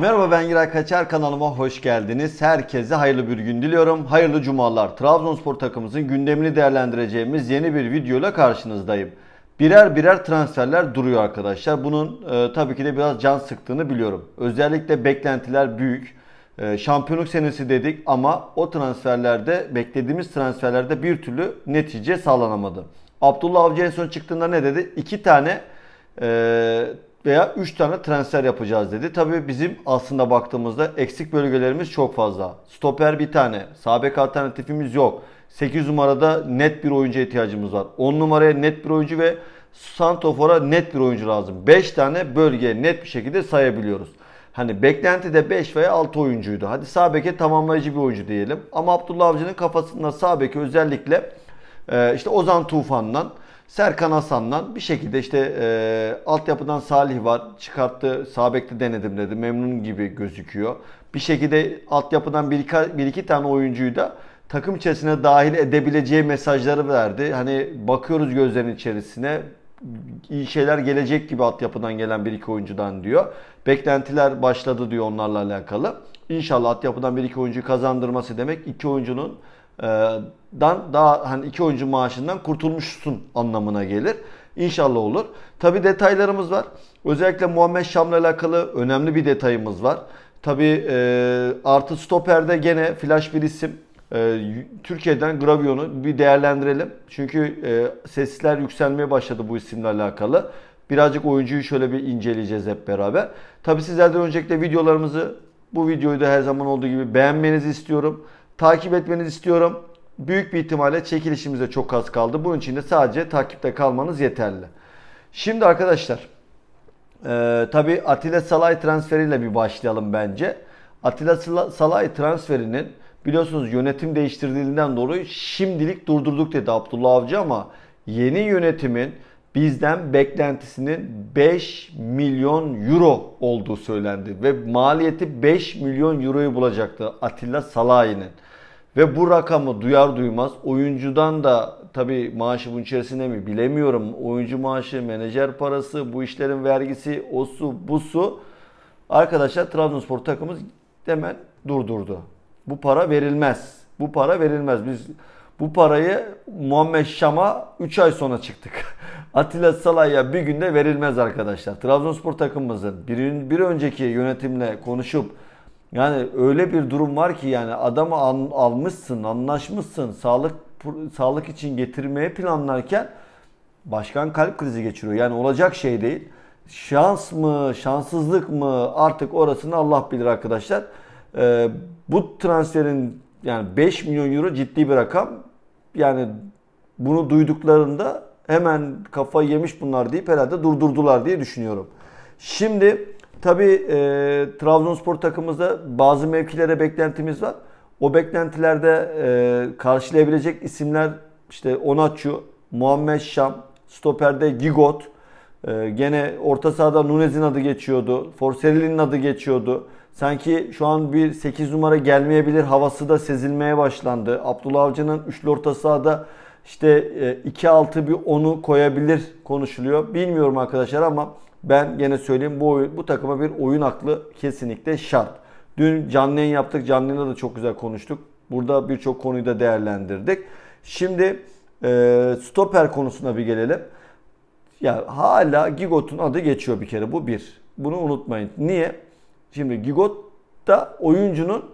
Merhaba ben Giray Kaçar kanalıma hoş geldiniz. Herkese hayırlı bir gün diliyorum. Hayırlı cumalar. Trabzonspor takımımızın gündemini değerlendireceğimiz yeni bir videoyla karşınızdayım. Birer birer transferler duruyor arkadaşlar. Bunun e, tabii ki de biraz can sıktığını biliyorum. Özellikle beklentiler büyük. E, şampiyonluk senesi dedik ama o transferlerde beklediğimiz transferlerde bir türlü netice sağlanamadı. Abdullah Avcı en son çıktığında ne dedi? İki tane e, veya 3 tane transfer yapacağız dedi. Tabii bizim aslında baktığımızda eksik bölgelerimiz çok fazla. Stoper bir tane. sabek alternatifimiz yok. 8 numarada net bir oyuncu ihtiyacımız var. 10 numaraya net bir oyuncu ve Santofor'a net bir oyuncu lazım. 5 tane bölgeye net bir şekilde sayabiliyoruz. Hani beklenti de 5 veya 6 oyuncuydu. Hadi sabek'e tamamlayıcı bir oyuncu diyelim. Ama Abdullah Avcı'nın kafasında sağ özellikle e, işte Ozan Tufan'dan Serkan Hasan'dan bir şekilde işte e, altyapıdan Salih var. Çıkarttı. Sabek'te denedim dedi. Memnun gibi gözüküyor. Bir şekilde altyapıdan bir iki, bir iki tane oyuncuyu da takım içerisine dahil edebileceği mesajları verdi. Hani bakıyoruz gözlerin içerisine iyi şeyler gelecek gibi altyapıdan gelen bir iki oyuncudan diyor. Beklentiler başladı diyor onlarla alakalı. İnşallah altyapıdan bir iki oyuncu kazandırması demek iki oyuncunun dan daha hani iki oyuncu maaşından kurtulmuşsun anlamına gelir. İnşallah olur. Tabi detaylarımız var. Özellikle Muhammed Şam'la alakalı önemli bir detayımız var. Tabi e, artı stoperde gene flash bir isim. E, Türkiye'den Gravion'u bir değerlendirelim. Çünkü e, sesler yükselmeye başladı bu isimle alakalı. Birazcık oyuncuyu şöyle bir inceleyeceğiz hep beraber. Tabi sizlerden öncelikle videolarımızı bu videoyu da her zaman olduğu gibi beğenmenizi istiyorum. Takip etmenizi istiyorum. Büyük bir ihtimalle çekilişimize çok az kaldı. Bunun için de sadece takipte kalmanız yeterli. Şimdi arkadaşlar e, tabi Atilla Salay transferiyle bir başlayalım bence. Atilla Salay transferinin biliyorsunuz yönetim değiştirdiğinden dolayı şimdilik durdurduk dedi Abdullah Avcı ama yeni yönetimin bizden beklentisinin 5 milyon euro olduğu söylendi ve maliyeti 5 milyon euroyu bulacaktı Atilla Salay'ın. Ve bu rakamı duyar duymaz oyuncudan da tabii maaşı bunun içerisinde mi bilemiyorum. Oyuncu maaşı, menajer parası, bu işlerin vergisi, o su, bu su. Arkadaşlar Trabzonspor takımımız hemen durdurdu. Bu para verilmez. Bu para verilmez. Biz bu parayı Muhammed Şam'a 3 ay sonra çıktık. Atilla Salah'a bir günde verilmez arkadaşlar. Trabzonspor takımımızın bir, bir önceki yönetimle konuşup yani öyle bir durum var ki yani adamı an, almışsın, anlaşmışsın, sağlık sağlık için getirmeye planlarken başkan kalp krizi geçiriyor. Yani olacak şey değil. Şans mı, şanssızlık mı artık orasını Allah bilir arkadaşlar. Ee, bu transferin yani 5 milyon euro ciddi bir rakam. Yani bunu duyduklarında hemen kafayı yemiş bunlar deyip herhalde durdurdular diye düşünüyorum. Şimdi Tabii e, Trabzonspor takımımızda bazı mevkilere beklentimiz var. O beklentilerde e, karşılayabilecek isimler işte Onaçu, Muhammed Şam, stoperde Gigot, e, gene orta sahada Nunez'in adı geçiyordu, Forseli'nin adı geçiyordu. Sanki şu an bir 8 numara gelmeyebilir havası da sezilmeye başlandı. Abdullah Avcı'nın üçlü orta sahada işte 2-6 e, bir 10'u koyabilir konuşuluyor. Bilmiyorum arkadaşlar ama ben gene söyleyeyim bu, oyun, bu takıma bir oyun aklı kesinlikle şart. Dün canlı yayın yaptık. Canlı yayında da çok güzel konuştuk. Burada birçok konuyu da değerlendirdik. Şimdi e, stoper konusuna bir gelelim. Ya hala Gigot'un adı geçiyor bir kere. Bu bir. Bunu unutmayın. Niye? Şimdi Gigot da oyuncunun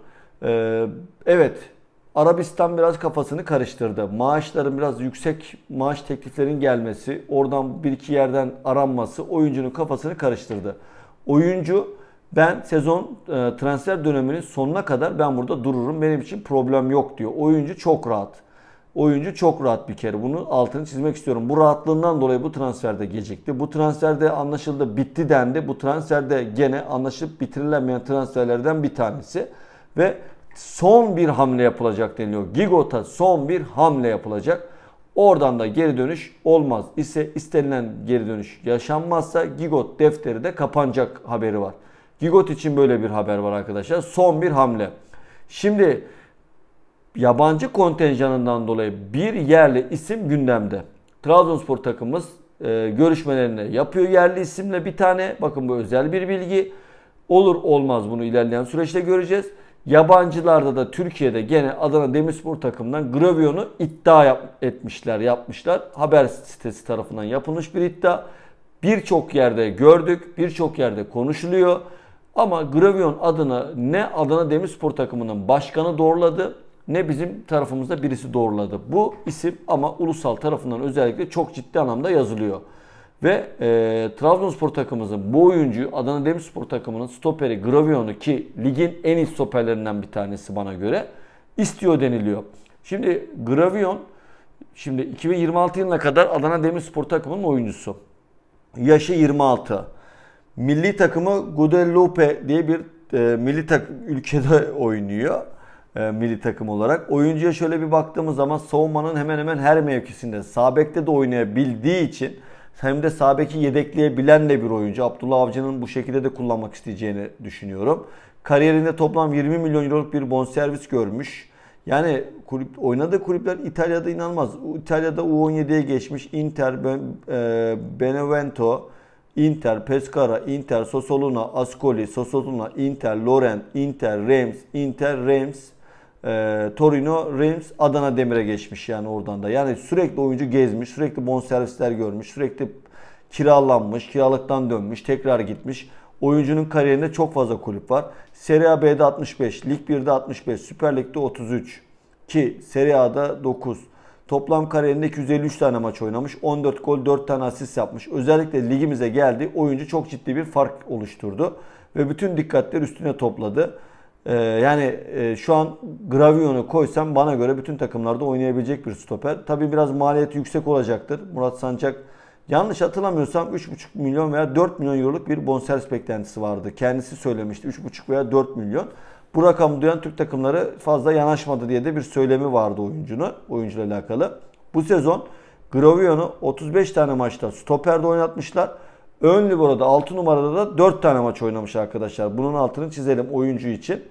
e, evet Arabistan biraz kafasını karıştırdı. Maaşların biraz yüksek maaş tekliflerin gelmesi, oradan bir iki yerden aranması oyuncunun kafasını karıştırdı. Oyuncu ben sezon e, transfer döneminin sonuna kadar ben burada dururum. Benim için problem yok diyor. Oyuncu çok rahat. Oyuncu çok rahat bir kere. Bunu altını çizmek istiyorum. Bu rahatlığından dolayı bu transferde gecikti. Bu transferde anlaşıldı bitti dendi. Bu transferde gene anlaşıp bitirilemeyen transferlerden bir tanesi. Ve son bir hamle yapılacak deniliyor. Gigot'a son bir hamle yapılacak. Oradan da geri dönüş olmaz ise istenilen geri dönüş yaşanmazsa Gigot defteri de kapanacak haberi var. Gigot için böyle bir haber var arkadaşlar. Son bir hamle. Şimdi yabancı kontenjanından dolayı bir yerli isim gündemde. Trabzonspor takımımız e, görüşmelerini yapıyor yerli isimle bir tane. Bakın bu özel bir bilgi. Olur olmaz bunu ilerleyen süreçte göreceğiz. Yabancılarda da Türkiye'de gene Adana Demirspor takımından Gravion'u iddia yap etmişler, yapmışlar. Haber sitesi tarafından yapılmış bir iddia. Birçok yerde gördük, birçok yerde konuşuluyor. Ama Gravion adına ne Adana Demirspor takımının başkanı doğruladı ne bizim tarafımızda birisi doğruladı. Bu isim ama ulusal tarafından özellikle çok ciddi anlamda yazılıyor. Ve e, Trabzonspor takımımızın bu oyuncu Adana Demirspor takımının stoperi Gravion'u ki ligin en iyi stoperlerinden bir tanesi bana göre istiyor deniliyor. Şimdi Gravion şimdi 2026 yılına kadar Adana Demirspor takımının oyuncusu. Yaşı 26. Milli takımı Guadeloupe diye bir e, milli tak ülkede oynuyor. E, milli takım olarak. Oyuncuya şöyle bir baktığımız zaman savunmanın hemen hemen her mevkisinde, sabekte de oynayabildiği için hem de sağ beki yedekleyebilen de bir oyuncu. Abdullah Avcı'nın bu şekilde de kullanmak isteyeceğini düşünüyorum. Kariyerinde toplam 20 milyon euroluk bir bonservis görmüş. Yani kulüp, oynadığı kulüpler İtalya'da inanılmaz. İtalya'da U17'ye geçmiş Inter, e, Benevento, Inter, Pescara, Inter, Sosoluna, Ascoli, Sosoluna, Inter, Loren, Inter, Reims, Inter, Reims e, Torino, Reims, Adana Demir'e geçmiş yani oradan da. Yani sürekli oyuncu gezmiş, sürekli bonservisler görmüş, sürekli kiralanmış, kiralıktan dönmüş, tekrar gitmiş. Oyuncunun kariyerinde çok fazla kulüp var. Serie A B'de 65, Lig 1'de 65, Süper Lig'de 33 ki Serie A'da 9. Toplam kariyerinde 253 tane maç oynamış. 14 gol, 4 tane asist yapmış. Özellikle ligimize geldi. Oyuncu çok ciddi bir fark oluşturdu ve bütün dikkatleri üstüne topladı. Ee, yani e, şu an Gravion'u koysam bana göre bütün takımlarda oynayabilecek bir stoper. Tabi biraz maliyeti yüksek olacaktır. Murat Sancak yanlış hatırlamıyorsam 3,5 milyon veya 4 milyon euroluk bir bonservis beklentisi vardı. Kendisi söylemişti 3,5 veya 4 milyon. Bu rakamı duyan Türk takımları fazla yanaşmadı diye de bir söylemi vardı oyuncunu, oyuncuyla alakalı. Bu sezon Gravion'u 35 tane maçta stoperde oynatmışlar. Ön Libero'da 6 numarada da 4 tane maç oynamış arkadaşlar. Bunun altını çizelim oyuncu için.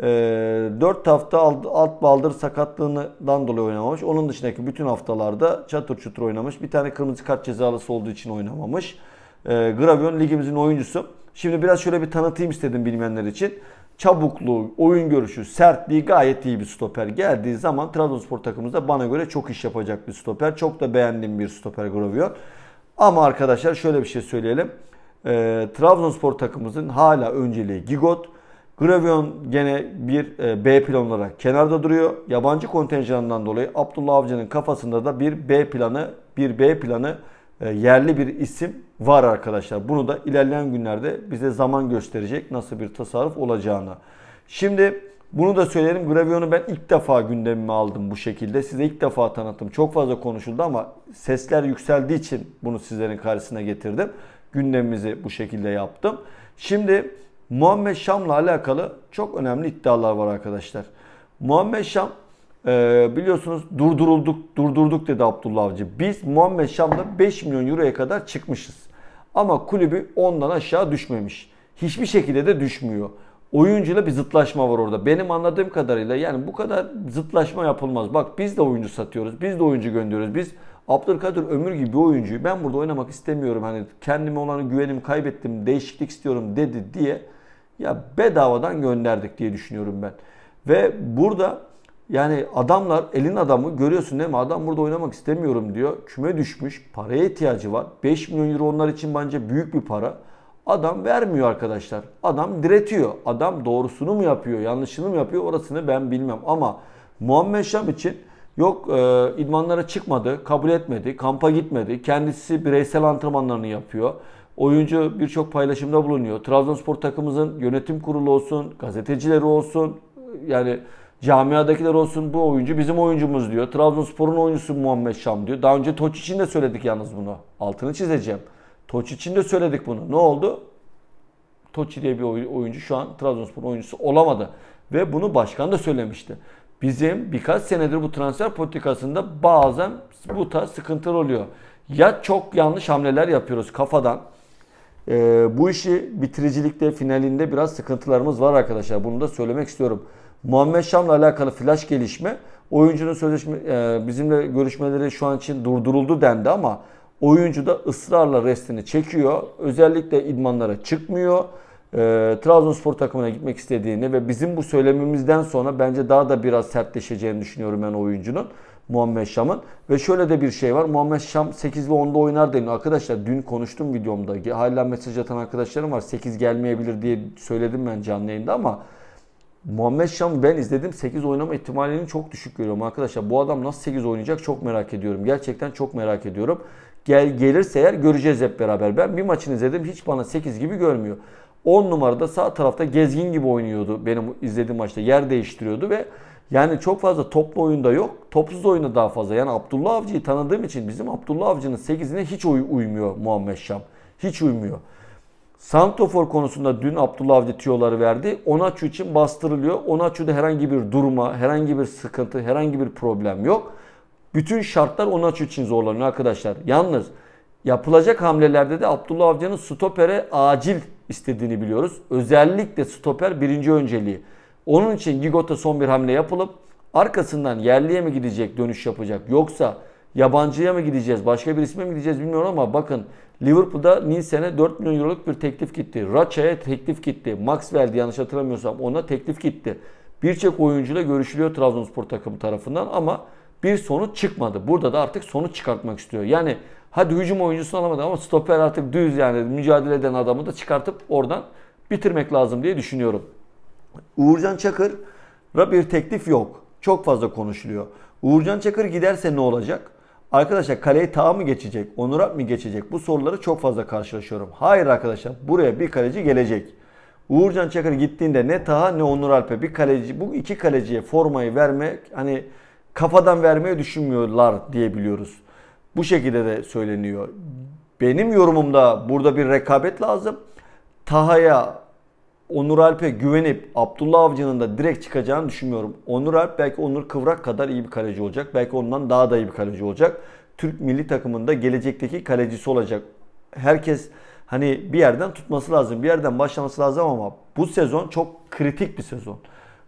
4 ee, hafta alt baldır sakatlığından dolayı oynamamış. Onun dışındaki bütün haftalarda çatır çutur oynamış. Bir tane kırmızı kart cezalısı olduğu için oynamamış. Ee, Gravion ligimizin oyuncusu. Şimdi biraz şöyle bir tanıtayım istedim bilmeyenler için. Çabukluğu, oyun görüşü, sertliği gayet iyi bir stoper. Geldiği zaman Trabzonspor takımımızda bana göre çok iş yapacak bir stoper. Çok da beğendiğim bir stoper Gravion. Ama arkadaşlar şöyle bir şey söyleyelim. E, Trabzonspor takımımızın hala önceliği Gigot. Gravion gene bir e, B plan olarak kenarda duruyor. Yabancı kontenjanından dolayı Abdullah Avcı'nın kafasında da bir B planı, bir B planı e, yerli bir isim var arkadaşlar. Bunu da ilerleyen günlerde bize zaman gösterecek nasıl bir tasarruf olacağını. Şimdi bunu da söyleyelim. Gravion'u ben ilk defa gündemime aldım bu şekilde. Size ilk defa tanıttım. Çok fazla konuşuldu ama sesler yükseldiği için bunu sizlerin karşısına getirdim. Gündemimizi bu şekilde yaptım. Şimdi Muhammed Şam'la alakalı çok önemli iddialar var arkadaşlar. Muhammed Şam e, biliyorsunuz durdurulduk, durdurduk dedi Abdullah Avcı. Biz Muhammed Şam'la 5 milyon euroya kadar çıkmışız. Ama kulübü ondan aşağı düşmemiş. Hiçbir şekilde de düşmüyor. Oyuncuyla bir zıtlaşma var orada. Benim anladığım kadarıyla yani bu kadar zıtlaşma yapılmaz. Bak biz de oyuncu satıyoruz. Biz de oyuncu gönderiyoruz. Biz Abdülkadir Ömür gibi bir oyuncuyu ben burada oynamak istemiyorum. Hani kendime olan güvenimi kaybettim. Değişiklik istiyorum dedi diye ya bedavadan gönderdik diye düşünüyorum ben. Ve burada yani adamlar elin adamı görüyorsun değil mi? Adam burada oynamak istemiyorum diyor. Küme düşmüş. Paraya ihtiyacı var. 5 milyon euro onlar için bence büyük bir para. Adam vermiyor arkadaşlar. Adam diretiyor. Adam doğrusunu mu yapıyor, yanlışını mı yapıyor orasını ben bilmem. Ama Muhammed Şam için yok e, idmanlara çıkmadı, kabul etmedi, kampa gitmedi. Kendisi bireysel antrenmanlarını yapıyor oyuncu birçok paylaşımda bulunuyor. Trabzonspor takımımızın yönetim kurulu olsun, gazetecileri olsun, yani camiadakiler olsun bu oyuncu bizim oyuncumuz diyor. Trabzonspor'un oyuncusu Muhammed Şam diyor. Daha önce Toç için de söyledik yalnız bunu. Altını çizeceğim. Toç için de söyledik bunu. Ne oldu? Toçi diye bir oyuncu şu an Trabzonspor oyuncusu olamadı. Ve bunu başkan da söylemişti. Bizim birkaç senedir bu transfer politikasında bazen bu tarz sıkıntılar oluyor. Ya çok yanlış hamleler yapıyoruz kafadan e, bu işi bitiricilikte, finalinde biraz sıkıntılarımız var arkadaşlar. Bunu da söylemek istiyorum. Muhammed Şam'la alakalı flash gelişme oyuncunun sözleşme e, bizimle görüşmeleri şu an için durduruldu dendi ama oyuncu da ısrarla restini çekiyor. Özellikle idmanlara çıkmıyor. E, Trabzonspor takımına gitmek istediğini ve bizim bu söylememizden sonra bence daha da biraz sertleşeceğini düşünüyorum ben oyuncunun. Muhammed Şam'ın. Ve şöyle de bir şey var. Muhammed Şam 8 ve 10'da oynar deniyor. Arkadaşlar dün konuştum videomda. Hala mesaj atan arkadaşlarım var. 8 gelmeyebilir diye söyledim ben canlı yayında ama Muhammed Şam ben izledim 8 oynama ihtimalini çok düşük görüyorum arkadaşlar. Bu adam nasıl 8 oynayacak çok merak ediyorum. Gerçekten çok merak ediyorum. Gel gelirse eğer göreceğiz hep beraber. Ben bir maçını izledim hiç bana 8 gibi görmüyor. 10 numarada sağ tarafta gezgin gibi oynuyordu benim izlediğim maçta. Yer değiştiriyordu ve yani çok fazla toplu oyunda yok. Topsuz oyunda daha fazla. Yani Abdullah Avcı'yı tanıdığım için bizim Abdullah Avcı'nın 8'ine hiç uy uymuyor Muhammed Şam. Hiç uymuyor. Santofor konusunda dün Abdullah Avcı tiyoları verdi. Onaçu için bastırılıyor. Onaçu'da herhangi bir durma, herhangi bir sıkıntı, herhangi bir problem yok. Bütün şartlar Onaçu için zorlanıyor arkadaşlar. Yalnız yapılacak hamlelerde de Abdullah Avcı'nın stopere acil istediğini biliyoruz. Özellikle stoper birinci önceliği. Onun için Gigot'a son bir hamle yapılıp arkasından yerliye mi gidecek dönüş yapacak yoksa yabancıya mı gideceğiz başka bir isme mi gideceğiz bilmiyorum ama bakın Liverpool'da Nielsen'e 4 milyon euroluk bir teklif gitti. Raça'ya teklif gitti. Maxwell'di yanlış hatırlamıyorsam ona teklif gitti. Birçok oyuncuyla görüşülüyor Trabzonspor takımı tarafından ama bir sonuç çıkmadı. Burada da artık sonuç çıkartmak istiyor. Yani hadi hücum oyuncusunu alamadı ama stoper artık düz yani mücadele eden adamı da çıkartıp oradan bitirmek lazım diye düşünüyorum. Uğurcan Çakır'a bir teklif yok. Çok fazla konuşuluyor. Uğurcan Çakır giderse ne olacak? Arkadaşlar kaleye Taha mı geçecek? Onur Alp mi geçecek? Bu soruları çok fazla karşılaşıyorum. Hayır arkadaşlar buraya bir kaleci gelecek. Uğurcan Çakır gittiğinde ne Taha ne Onur Alp'e bir kaleci bu iki kaleciye formayı vermek hani kafadan vermeyi düşünmüyorlar diyebiliyoruz Bu şekilde de söyleniyor. Benim yorumumda burada bir rekabet lazım. Taha'ya Onur Alp'e güvenip Abdullah Avcı'nın da direkt çıkacağını düşünmüyorum. Onur Alp belki Onur Kıvrak kadar iyi bir kaleci olacak. Belki ondan daha da iyi bir kaleci olacak. Türk milli takımında gelecekteki kalecisi olacak. Herkes hani bir yerden tutması lazım. Bir yerden başlaması lazım ama bu sezon çok kritik bir sezon.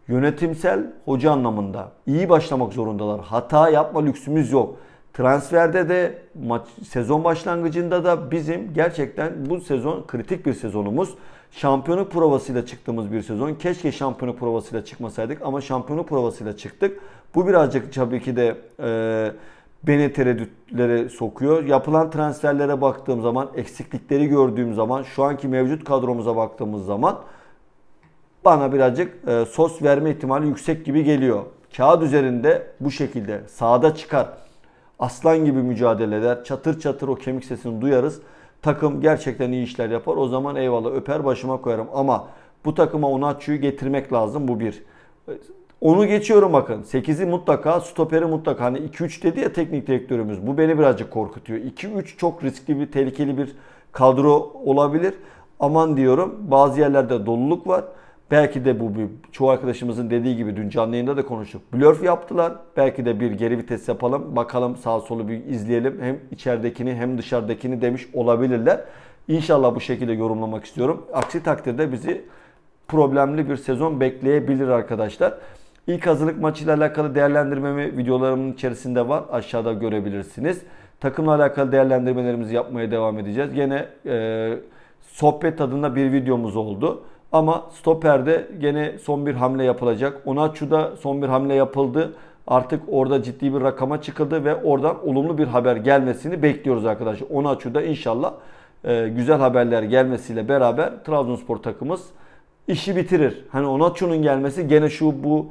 Yönetimsel hoca anlamında iyi başlamak zorundalar. Hata yapma lüksümüz yok. Transferde de maç sezon başlangıcında da bizim gerçekten bu sezon kritik bir sezonumuz şampiyonluk provasıyla çıktığımız bir sezon. Keşke şampiyonluk provasıyla çıkmasaydık ama şampiyonluk provasıyla çıktık. Bu birazcık tabii ki de e, beni tereddütlere sokuyor. Yapılan transferlere baktığım zaman, eksiklikleri gördüğüm zaman, şu anki mevcut kadromuza baktığımız zaman bana birazcık e, sos verme ihtimali yüksek gibi geliyor. Kağıt üzerinde bu şekilde sağda çıkar. Aslan gibi mücadele eder. Çatır çatır o kemik sesini duyarız takım gerçekten iyi işler yapar. O zaman eyvallah öper başıma koyarım. Ama bu takıma Unatçı'yı getirmek lazım. Bu bir. Onu geçiyorum bakın. 8'i mutlaka, stoperi mutlaka. Hani 2-3 dedi ya teknik direktörümüz. Bu beni birazcık korkutuyor. 2-3 çok riskli bir, tehlikeli bir kadro olabilir. Aman diyorum. Bazı yerlerde doluluk var. Belki de bu bir, çoğu arkadaşımızın dediği gibi dün canlı yayında da konuştuk. Blörf yaptılar. Belki de bir geri vites yapalım. Bakalım sağ solu bir izleyelim. Hem içeridekini hem dışarıdakini demiş olabilirler. İnşallah bu şekilde yorumlamak istiyorum. Aksi takdirde bizi problemli bir sezon bekleyebilir arkadaşlar. İlk hazırlık maçıyla alakalı değerlendirmemi videolarımın içerisinde var. Aşağıda görebilirsiniz. Takımla alakalı değerlendirmelerimizi yapmaya devam edeceğiz. Gene e, sohbet adında bir videomuz oldu. Ama stoperde gene son bir hamle yapılacak. Onaçu'da son bir hamle yapıldı. Artık orada ciddi bir rakama çıkıldı ve oradan olumlu bir haber gelmesini bekliyoruz arkadaşlar. Onaçu'da inşallah e, güzel haberler gelmesiyle beraber Trabzonspor takımımız işi bitirir. Hani Onaçu'nun gelmesi gene şu bu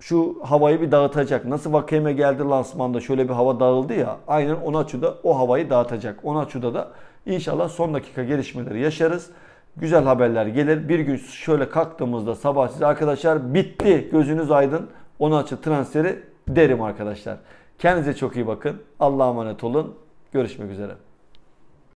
şu havayı bir dağıtacak. Nasıl Vakayeme geldi lansmanda şöyle bir hava dağıldı ya. Aynen Onaçu'da o havayı dağıtacak. Onaçu'da da inşallah son dakika gelişmeleri yaşarız güzel haberler gelir. Bir gün şöyle kalktığımızda sabah size arkadaşlar bitti gözünüz aydın. Onu açı transferi derim arkadaşlar. Kendinize çok iyi bakın. Allah'a emanet olun. Görüşmek üzere.